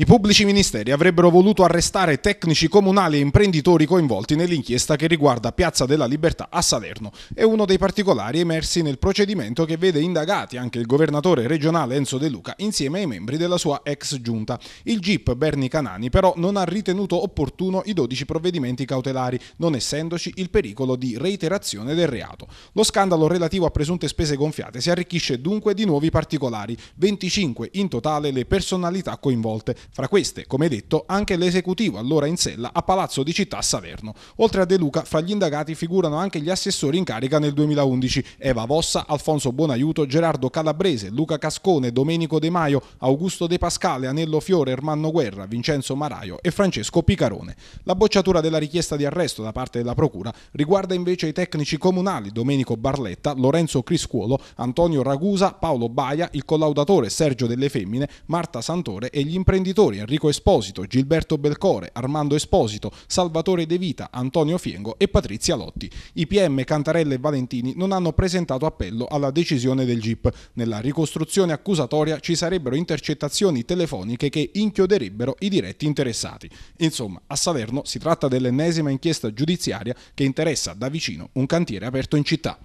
I pubblici ministeri avrebbero voluto arrestare tecnici comunali e imprenditori coinvolti nell'inchiesta che riguarda Piazza della Libertà a Salerno. È uno dei particolari emersi nel procedimento che vede indagati anche il governatore regionale Enzo De Luca insieme ai membri della sua ex giunta. Il GIP Berni Canani però non ha ritenuto opportuno i 12 provvedimenti cautelari, non essendoci il pericolo di reiterazione del reato. Lo scandalo relativo a presunte spese gonfiate si arricchisce dunque di nuovi particolari, 25 in totale le personalità coinvolte fra queste, come detto, anche l'esecutivo allora in sella a Palazzo di Città Saverno. Oltre a De Luca, fra gli indagati figurano anche gli assessori in carica nel 2011, Eva Vossa, Alfonso Bonaiuto, Gerardo Calabrese, Luca Cascone, Domenico De Maio, Augusto De Pascale, Anello Fiore, Ermanno Guerra, Vincenzo Maraio e Francesco Picarone. La bocciatura della richiesta di arresto da parte della Procura riguarda invece i tecnici comunali Domenico Barletta, Lorenzo Criscuolo, Antonio Ragusa, Paolo Baia, il collaudatore Sergio delle Femmine, Marta Santore e gli imprenditori calciatori Enrico Esposito, Gilberto Belcore, Armando Esposito, Salvatore De Vita, Antonio Fiengo e Patrizia Lotti. I PM Cantarella e Valentini non hanno presentato appello alla decisione del GIP. Nella ricostruzione accusatoria ci sarebbero intercettazioni telefoniche che inchioderebbero i diretti interessati. Insomma, a Salerno si tratta dell'ennesima inchiesta giudiziaria che interessa da vicino un cantiere aperto in città.